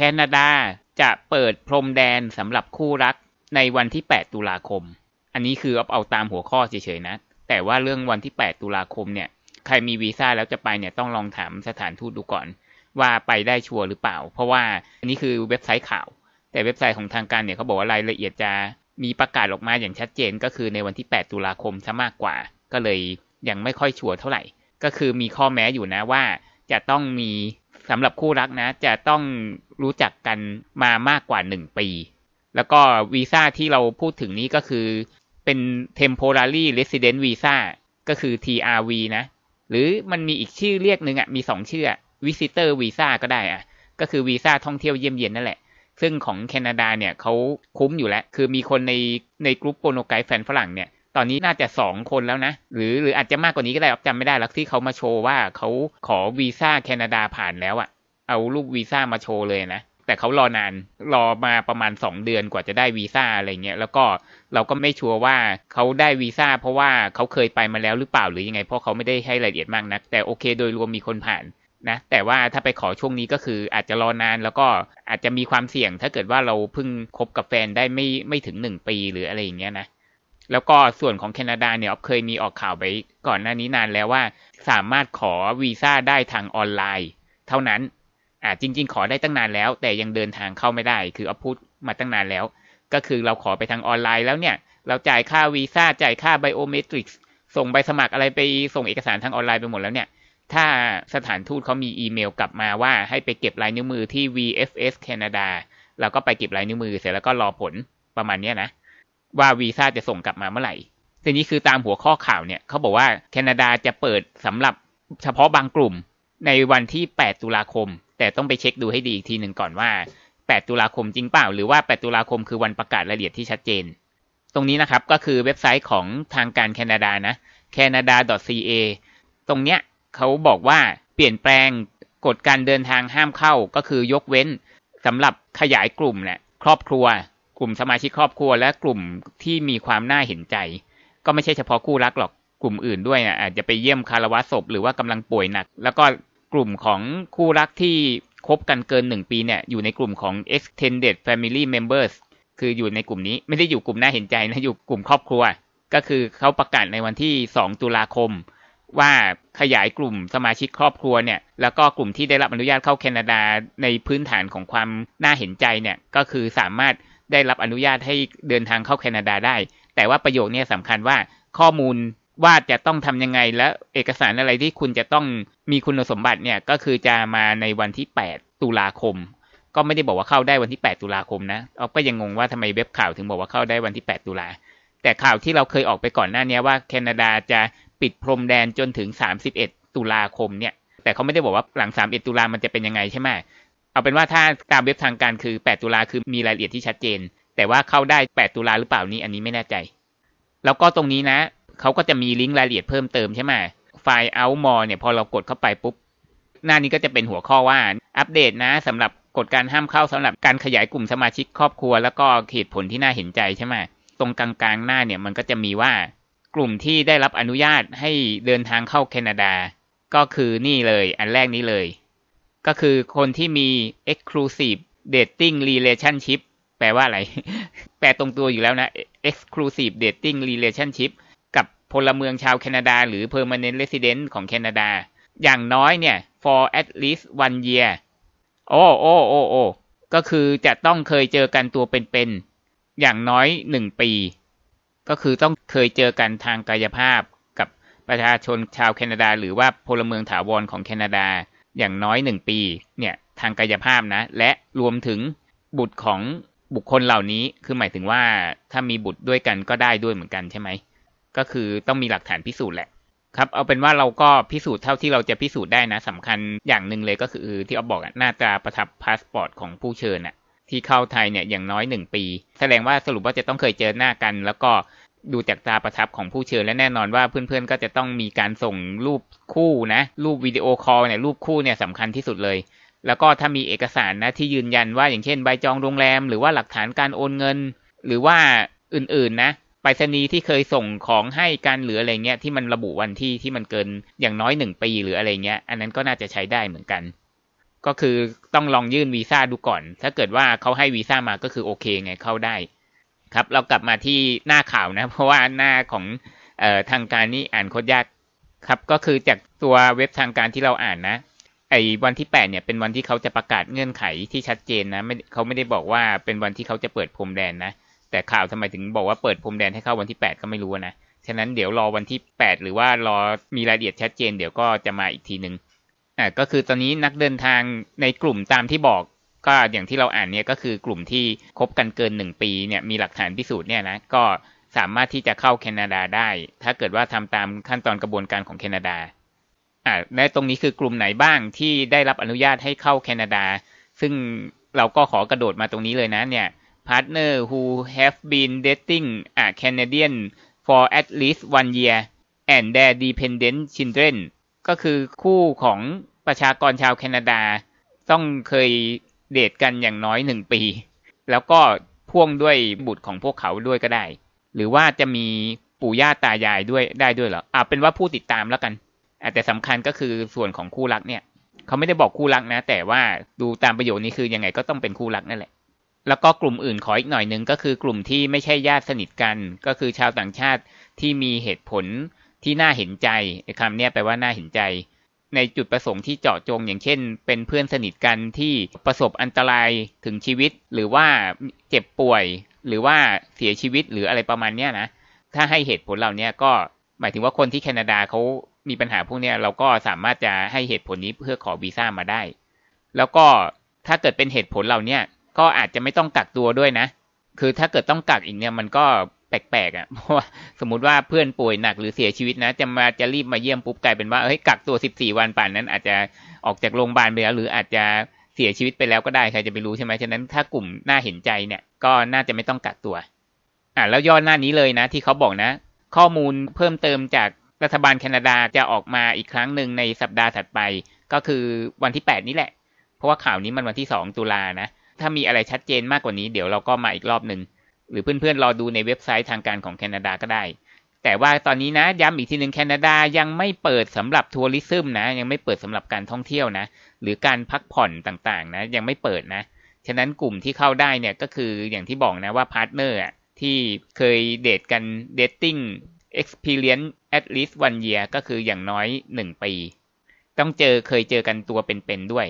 คนาดาจะเปิดพรมแดนสำหรับคู่รักในวันที่ 8 ตุลาคม อันนี้คือเอาเอาตามหัวข้อเฉยๆ นะ แต่ว่าเรื่องวันที่ 8 ตุลาคมเนี่ย ใครมีวีซ่า แล้วจะไปเนี่ยต้องลองถามสถานทูตดูก่อน ว่าไปได้ชัวร์หรือเปล่า เพราะว่าอันนี้คือเว็บไซต์ข่าว แต่เว็บไซต์ของทางการเนี่ยเขาบอกว่ารายละเอียดจะมีประกาศออกมาอย่างชัดเจน ก็คือในวันที่ 8 ตุลาคมซะมากกว่า ก็เลยยังไม่ค่อยชัวร์เท่าไหร่ ก็คือมีข้อแม้อยู่นะว่า จะต้องมีสำหรับคู่รักนะ จะต้องรู้จักกันมามากกว่าหนึ่งปี แล้วก็วีซ่าที่เราพูดถึงนี้ก็คือเป็น temporary resident visa ก็คือ TRV นะ หรือมันมีอีกชื่อเรียกหนึ่งอะ่ะมีสองชื่อ visitor visa ก็ได้อะ่ะ ก็คือวีซ่าท่องเที่ยวเยี่ยมเยียนนั่นแหละซึ่งของแคนาดาเนี่ยเขาคุ้มอยู่แล้ว คือมีคนในในกลุ่มโปรโนไกด์แฟนฝรั่งเนี่ยตอนนี้น่าจะสองคนแล้วนะ หรือ หรืออาจจะมากกว่านี้ก็ได้จำไม่ได้แล้วที่เขามาโชว์ว่าเขาขอวีซ่าแคนาดาผ่านแล้วอะเอารูปวีซ่ามาโชว์เลยนะแต่เขารอนานรอมาประมาณ 2 เดือนกว่าจะได้วีซ่าอะไรเงี้ยแล้วก็เราก็ไม่ชัวร์ว่าเขาได้วีซ่า เพราะว่าเขาเคยไปมาแล้วหรือเปล่าหรือยังไง เพราะเขาไม่ได้ให้รายละเอียดมากนักแต่โอเคโดยรวมมีคนผ่านนะแต่ว่าถ้าไปขอช่วงนี้ก็คืออาจจะรอนานแล้วก็อาจจะมีความเสี่ยงถ้าเกิดว่าเราเพิ่งคบกับแฟนได้ไม่ไม่ถึง 1 ปีหรืออะไรอย่างเงี้ยนะแล้วก็ส่วนของแคนาดาเนี่ยเคยมีออกข่าวไปก่อนหน้านี้นานแล้วว่าสามารถขอวีซ่าได้ทางออนไลน์เท่านั้นอ่าจริง ๆ ขอได้ตั้งนานแล้ว แต่ยังเดินทางเข้าไม่ได้ คือออพูดมาตั้งนานแล้ว ก็คือเราขอไปทางออนไลน์แล้วเนี่ยเราจ่ายค่าวีซ่าจ่ายค่าไบโอเมตริกส่งใบสมัครอะไรไปส่งเอกสารทางออนไลน์ไปหมดแล้วเนี่ยถ้าสถานทูตเขามีอีเมลกลับมาว่า ให้ไปเก็บลายนิ้วมือที่ VFS Canada เราก็ไปเก็บลายนิ้วมือเสร็จแล้วก็รอผลประมาณนี้นะว่าวีซ่าจะส่งกลับมาเมื่อไหร่ ทีนี้คือตามหัวข้อข่าวเนี่ยเขาบอกว่าแคนาดาจะเปิดสำหรับเฉพาะบางกลุ่ม ในวันที่ 8 ตุลาคม แต่ต้องไปเช็คดูให้ดีอีกทีหนึ่งก่อนว่า 8 ตุลาคมจริงเปล่า หรือว่า 8 ตุลาคมคือวันประกาศรายละเอียดที่ชัดเจน ตรงนี้นะครับก็คือเว็บไซต์ของทางการแคนาดานะ canada.ca ตรงเนี้ยเขาบอกว่าเปลี่ยนแปลงกฎการเดินทางห้ามเข้า ก็คือยกเว้นสำหรับขยายกลุ่มเนะี่ยครอบครัวกลุ่มสมาชิกครอบครัวและกลุ่มที่มีความน่าเห็นใจ ก็ไม่ใช่เฉพาะคู่รักหรอก กลุ่มอื่นด้วยอาจจะไปเยี่ยมคารวะศพหรือว่ากำลังป่วยหนัก แล้วก็กลุ่มของคู่รักที่คบกันเกินหนึ่งปีเนี่ยอยู่ในกลุ่มของ extended family members คืออยู่ในกลุ่มนี้ไม่ได้อยู่กลุ่มน่าเห็นใจนะอยู่กลุ่มครอบครัว ก็คือเขาประกาศในวันที่ 2 ตุลาคม ว่าขยายกลุ่มสมาชิกครอบครัวเนี่ย แล้วก็กลุ่มที่ได้รับอนุญาตเข้าแคนาดาในพื้นฐานของความน่าเห็นใจเนี่ยก็คือสามารถได้รับอนุญาตให้เดินทางเข้าแคนาดาได้ แต่ว่าประโยคนี้สำคัญว่าข้อมูลว่าจะต้องทำยังไง และเอกสารอะไรที่คุณจะต้องมีคุณสมบัติเนี่ยก็คือจะมาในวันที่ 8 ตุลาคม ก็ไม่ได้บอกว่าเข้าได้วันที่ 8 ตุลาคมนะเอาก็ยังงงว่าทำไมเว็บข่าวถึงบอกว่าเข้าได้วันที่ 8 ตุลา แต่ข่าวที่เราเคยออกไปก่อนหน้านี้ว่าแคนาดาจะปิดพรมแดนจนถึง 31 ตุลาคมเนี่ย แต่เขาไม่ได้บอกว่าหลัง 31 ตุลามันจะเป็นยังไงใช่ไหมเอาเป็นว่าถ้าตามเว็บทางการคือ 8 ตุลาคือมีรายละเอียดที่ชัดเจน แต่ว่าเข้าได้ 8 ตุลาหรือเปล่านี้อันนี้ไม่แน่ใจ แล้วก็ตรงนี้นะเขาก็จะมีลิงก์รายละเอียดเพิ่มเติมใช่ไหมไฟล์เอาท์มอเนี่ยพอเรากดเข้าไปปุ๊บหน้านี้ก็จะเป็นหัวข้อว่าอัปเดตนะ สำหรับกฎการห้ามเข้าสำหรับการขยายกลุ่มสมาชิกครอบครัว แล้วก็เหตุผลที่น่าเห็นใจใช่ไหมตรงกลางๆหน้าเนี่ย มันก็จะมีว่า กลุ่มที่ได้รับอนุญาตให้เดินทางเข้าแคนาดา ก็คือนี่เลย อันแรกนี้เลยก็คือคนที่มี exclusive dating relationship แปลว่าอะไร แปลตรงตัวอยู่แล้วนะ exclusive dating relationship กับพลเมืองชาวแคนาดา หรือ permanent resident ของแคนาดา อย่างน้อยเนี่ย for at least one year โอ้โอ้โอ้โอ้ก็คือจะต้องเคยเจอกันตัวเป็น ๆ อย่างน้อยหนึ่งปี ก็คือต้องเคยเจอกันทางกายภาพกับประชาชนชาวแคนาดา หรือว่าพลเมืองถาวรของแคนาดาอย่างน้อยหนึ่งปี เนี่ย ทางกายภาพนะ และรวมถึงบุตรของบุคคลเหล่านี้ คือหมายถึงว่าถ้ามีบุตรด้วยกันก็ได้ด้วยเหมือนกันใช่ไหม ก็คือต้องมีหลักฐานพิสูจน์แหละ ครับ เอาเป็นว่าเราก็พิสูจน์เท่าที่เราจะพิสูจน์ได้นะ สำคัญอย่างหนึ่งเลยก็คือ ที่เอาบอกหน้าตาประทับพาสปอร์ตของผู้เชิญ่ะ ที่เข้าไทยเนี่ยอย่างน้อยหนึ่งปี แสดงว่าสรุปว่าจะต้องเคยเจอหน้ากันแล้วก็ดูจากตาประทับของผู้เชิญและแน่นอนว่าเพื่อนๆก็จะต้องมีการส่งรูปคู่นะ รูปวิดีโอคอลเนี่ยรูปคู่เนี่ยสำคัญที่สุดเลย แล้วก็ถ้ามีเอกสารนะ ที่ยืนยันว่าอย่างเช่นใบจองโรงแรม หรือว่าหลักฐานการโอนเงิน หรือว่าอื่นๆนะไปรษณีย์ที่เคยส่งของให้การเหลืออะไรเงี้ยที่มันระบุวันที่ที่มันเกินอย่างน้อยหนึ่งปีหรืออะไรเงี้ย อันนั้นก็น่าจะใช้ได้เหมือนกัน ก็คือต้องลองยื่นวีซ่าดูก่อนถ้าเกิดว่าเขาให้วีซ่ามาก็คือโอเคไงเข้าได้ครับเรากลับมาที่หน้าข่าวนะ เพราะว่าหน้าของออทางการนี่อ่านโคตรยากครับก็คือจากตัวเว็บทางการที่เราอ่านนะไอ้วันที่แปดเนี่ยเป็นวันที่เขาจะประกาศเงื่อนไขที่ชัดเจนนะไม่เขาไม่ได้บอกว่าเป็นวันที่เขาจะเปิดพรมแดนนะแต่ข่าวทำไมถึงบอกว่าเปิดพรมแดนให้เข้าวันที่แปดก็ไม่รู้นะฉะนั้นเดี๋ยวรอวันที่แปดหรือว่ารอมีรายละเอียดชัดเจน เดี๋ยวก็จะมาอีกทีหนึ่งอ่าก็คือตอนนี้นักเดินทางในกลุ่มตามที่บอกก็อย่างที่เราอ่านเนี่ยก็คือกลุ่มที่คบกันเกินหนึ่งปีเนี่ยมีหลักฐานพิสูจน์เนี่ยนะ ก็สามารถที่จะเข้าแคนาดาได้ ถ้าเกิดว่าทำตามขั้นตอนกระบวนการของแคนาดา อ่าและตรงนี้คือกลุ่มไหนบ้างที่ได้รับอนุญาตให้เข้าแคนาดา ซึ่งเราก็ขอกระโดดมาตรงนี้เลยนะเนี่ย partner who have been dating a Canadian for at least one year and their dependent children ก็คือคู่ของประชากรชาวแคนาดาต้องเคยเดทกันอย่างน้อยหนึ่งปี แล้วก็พ่วงด้วยบุตรของพวกเขาด้วยก็ได้ หรือว่าจะมีปู่ย่าตายายด้วยได้ด้วยเหรออ่าเป็นว่าผู้ติดตามแล้วกันแต่สำคัญก็คือส่วนของคู่รักเนี่ย เขาไม่ได้บอกคู่รักนะแต่ว่าดูตามประโยชน์นี้คือยังไงก็ต้องเป็นคู่รักนั่นแหละ แล้วก็กลุ่มอื่นขออีกหน่อยนึงก็คือ กลุ่มที่ไม่ใช่ญาติสนิทกัน ก็คือชาวต่างชาติที่มีเหตุผลที่น่าเห็นใจคำนี้แปลว่าน่าเห็นใจในจุดประสงค์ที่เจาะจงอย่างเช่น เป็นเพื่อนสนิทกันที่ประสบอันตรายถึงชีวิตหรือว่าเจ็บป่วยหรือว่าเสียชีวิตหรืออะไรประมาณเนี้ยนะ ถ้าให้เหตุผลเหล่านี้ก็หมายถึงว่าคนที่แคนาดาเขามีปัญหาพวกนี้เราก็สามารถจะให้เหตุผลนี้เพื่อขอวีซ่ามาได้ แล้วก็ถ้าเกิดเป็นเหตุผลเหล่านี้ก็อาจจะไม่ต้องกักตัวด้วยนะ คือถ้าเกิดต้องกักอีกเนี่ยมันก็แปลกๆอ่ะเพราะว่าสมมติว่าเพื่อนป่วยหนักหรือเสียชีวิตนะ จะมาจะรีบมาเยี่ยมปุ๊บกลายเป็นว่าเฮ้ยกักตัวสิบสี่วันป่านนั้นอาจจะออกจากโรงพยาบาลไปแล้วหรืออาจจะเสียชีวิตไปแล้วก็ได้ใครจะไปรู้ใช่ไหมฉะนั้นถ้ากลุ่มน่าเห็นใจเนี่ย ก็น่าจะไม่ต้องกักตัวอ่าแล้วย่อหน้านี้เลยนะที่เขาบอกนะ ข้อมูลเพิ่มเติมจากรัฐบาลแคนาดาจะออกมาอีกครั้งหนึ่งในสัปดาห์ถัดไป ก็คือวันที่ 8 นี้แหละ เพราะว่าข่าวนี้มันวันที่2ตุลานะถ้ามีอะไรชัดเจนมากกว่านี้เดี๋ยวเราก็มาอีกรอบหนึ่งหรือเพื่อนๆ รอดูในเว็บไซต์ทางการของแคนาดาก็ได้ แต่ว่าตอนนี้นะ ย้ำอีกทีหนึ่งแคนาดายังไม่เปิดสำหรับทัวริซึมนะ ยังไม่เปิดสำหรับการท่องเที่ยวนะ หรือการพักผ่อนต่างๆ นะ ยังไม่เปิดนะ ฉะนั้นกลุ่มที่เข้าได้เนี่ยก็คืออย่างที่บอกนะว่าพาร์ทเนอร์ที่เคยเดทกันเดทติ้ง experience at least one year ก็คืออย่างน้อย 1 ปี ต้องเจอเคยเจอกันตัวเป็นๆด้วย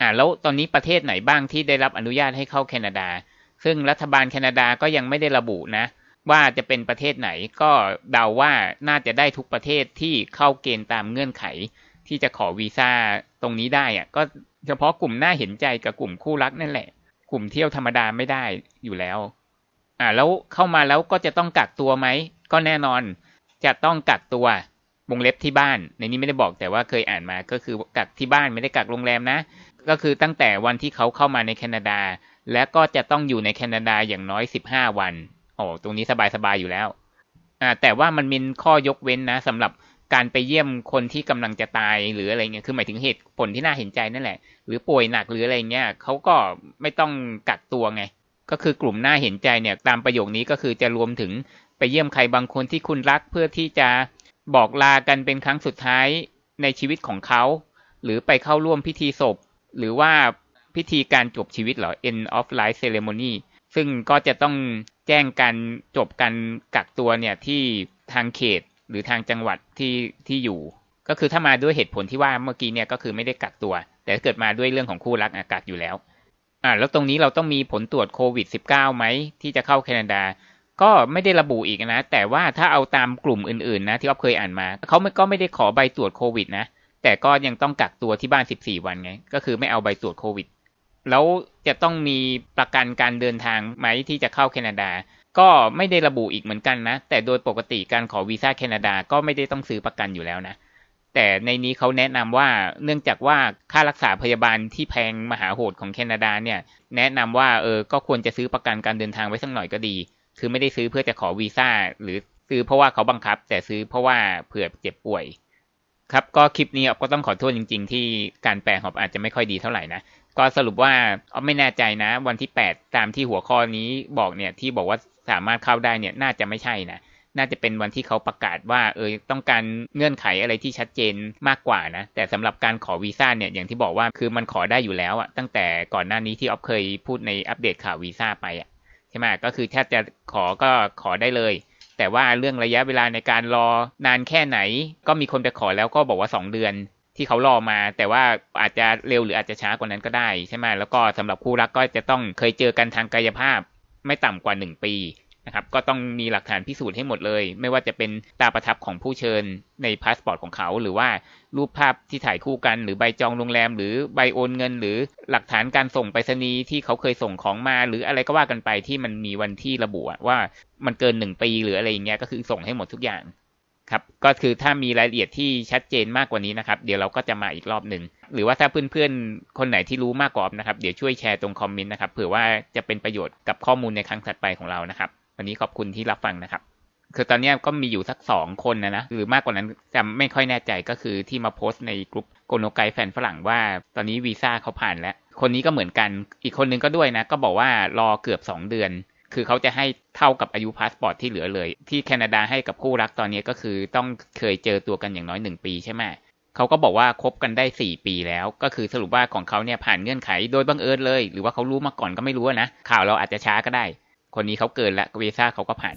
อ่าแล้วตอนนี้ประเทศไหนบ้างที่ได้รับอนุญาตให้เข้าแคนาดาซึ่งรัฐบาลแคนาดาก็ยังไม่ได้ระบุนะ ว่าจะเป็นประเทศไหนก็เดาว่าน่าจะได้ทุกประเทศที่เข้าเกณฑ์ตามเงื่อนไข ที่จะขอวีซ่าตรงนี้ได้อะก็เฉพาะกลุ่มน่าเห็นใจกับกลุ่มคู่รักนั่นแหละ กลุ่มเที่ยวธรรมดาไม่ได้อยู่แล้ว อ่าแล้วเข้ามาแล้วก็จะต้องกักตัวไหมก็แน่นอนจะต้องกักตัววงเล็บที่บ้าน ในนี้ไม่ได้บอกแต่ว่าเคยอ่านมา ก็คือกักที่บ้านไม่ได้กักโรงแรมนะก็คือตั้งแต่วันที่เขาเข้ามาในแคนาดาและก็จะต้องอยู่ในแคนาดาอย่างน้อย 15 วันโอ้ตรงนี้สบายๆ อยู่แล้ว อ่าแต่ว่ามันมีข้อยกเว้นนะสำหรับการไปเยี่ยมคนที่กำลังจะตาย หรืออะไรเงี้ย คือ หมายถึงเหตุผลที่น่าเห็นใจนั่นแหละ หรือป่วยหนักหรืออะไรเงี้ยเขาก็ไม่ต้องกักตัวไง ก็คือกลุ่มน่าเห็นใจเนี่ยตามประโยคนี้ก็คือจะรวมถึงไปเยี่ยมใครบางคนที่คุณรักเพื่อที่จะบอกลากันเป็นครั้งสุดท้ายในชีวิตของเขา หรือไปเข้าร่วมพิธีศพ หรือว่าพิธีการจบชีวิตเหรอ end of life ceremony ซึ่งก็จะต้องแจ้งการจบการกักตัวเนี่ย ที่ทางเขตหรือทางจังหวัดที่ที่อยู่ ก็คือถ้ามาด้วยเหตุผลที่ว่าเมื่อกี้เนี่ยก็คือไม่ได้กักตัว แต่เกิดมาด้วยเรื่องของคู่รักอากาศอยู่แล้วอ่าแล้วตรงนี้เราต้องมีผลตรวจโควิด -19 ไหม ที่จะเข้าแคนาดา ก็ไม่ได้ระบุอีกนะ แต่ว่าถ้าเอาตามกลุ่มอื่นๆนะที่เราเคยอ่านมา เขาก็ไม่ได้ขอใบตรวจโควิดนะ แต่ก็ยังต้องกักตัวที่บ้าน 14 วันไง ก็คือไม่เอาใบตรวจโควิดแล้วจะต้องมีประกันการเดินทางไหมที่จะเข้าแคนาดา ก็ไม่ได้ระบุอีกเหมือนกันนะ แต่โดยปกติการขอวีซ่าแคนาดาก็ไม่ได้ต้องซื้อประกันอยู่แล้วนะ แต่ในนี้เขาแนะนำว่า เนื่องจากว่าค่ารักษาพยาบาลที่แพงมหาโหดของแคนาดาเนี่ย แนะนำว่าเออ ก็ควรจะซื้อประกันการเดินทางไว้สักหน่อยก็ดี คือไม่ได้ซื้อเพื่อจะขอวีซ่าหรือซื้อเพราะว่าเขาบังคับ แต่ซื้อเพราะว่าเผื่อเจ็บป่วย ครับ ก็คลิปนี้ก็ต้องขอโทษจริงๆที่การแปลของอาจจะไม่ค่อยดีเท่าไหร่นะก็สรุปว่าเอไม่แน่ใจนะ วันที่แปดตามที่หัวข้อนี้บอกเนี่ยที่บอกว่าสามารถเข้าได้เนี่ยน่าจะไม่ใช่นะน่าจะเป็นวันที่เขาประกาศว่าเออต้องการเงื่อนไขอะไรที่ชัดเจนมากกว่านะแต่สำหรับการขอวีซ่าเนี่ยอย่างที่บอกว่าคือมันขอได้อยู่แล้วอะตั้งแต่ก่อนหน้านี้ที่ออฟเคยพูดในอัปเดตข่าววีซ่าไปอะใช่ไหมก็คือแทบจะขอก็ขอได้เลย แต่ว่าเรื่องระยะเวลาในการรอนานแค่ไหน ก็มีคนไปขอแล้วก็บอกว่า 2 เดือนที่เขารอมาแต่ว่าอาจจะเร็วหรืออาจจะช้ากว่านั้นก็ได้ ใช่ไหมแล้วก็สำหรับคู่รักก็จะต้องเคยเจอกันทางกายภาพ ไม่ต่ำกว่า 1 ปีนะครับก็ต้องมีหลักฐานพิสูจน์ให้หมดเลย ไม่ว่าจะเป็นตาประทับของผู้เชิญในพาสปอร์ตของเขา หรือว่ารูปภาพที่ถ่ายคู่กัน หรือใบจองโรงแรมหรือ ใบโอนเงิน หรือหลักฐานการส่งไปรษณีย์ที่เขาเคยส่งของมา หรืออะไรก็ว่ากันไปที่มันมีวันที่ระบุว่ามันเกินหนึ่งปีหรืออะไรอย่างเงี้ยก็คือส่งให้หมดทุกอย่างครับ ก็คือถ้ามีรายละเอียดที่ชัดเจนมากกว่านี้นะครับ เดี๋ยวเราก็จะมาอีกรอบหนึ่ง หรือว่าถ้าเพื่อนๆ คนไหนที่รู้มากกว่านะครับ เดี๋ยวช่วยแชร์ตรงคอมเมนต์นะครับ เผื่อว่าจะเป็นประโยชน์กับข้อมูลในครั้งถัดไปของเรานะครับ วันนี้ขอบคุณที่รับฟังนะครับคือตอนนี้ก็มีอยู่สักสองคนนะนะหรือมากกว่านั้นจำไม่ค่อยแน่ใจก็คือที่มาโพสต์ในกลุ่มโกโนไกแฟนฝรั่งว่า ตอนนี้วีซ่าเขาผ่านแล้ว คนนี้ก็เหมือนกัน อีกคนนึงก็ด้วยนะ ก็บอกว่ารอเกือบ 2 เดือนคือเขาจะให้เท่ากับอายุพาสปอร์ตที่เหลือเลย ที่แคนาดาให้กับคู่รักตอนนี้ก็คือต้องเคยเจอตัวกันอย่างน้อยหนึ่งปีใช่ไหมเขาก็บอกว่าคบกันได้สี่ปีแล้ว ก็คือสรุปว่าของเขาเนี่ยผ่านเงื่อนไขโดยบังเอิญเลย หรือว่าเขารู้มาก่อนก็ไม่รู้นะข่าวเราอาจจะช้าก็ได้ คนนี้เขาเกินละวีซ่าเขาก็ผ่าน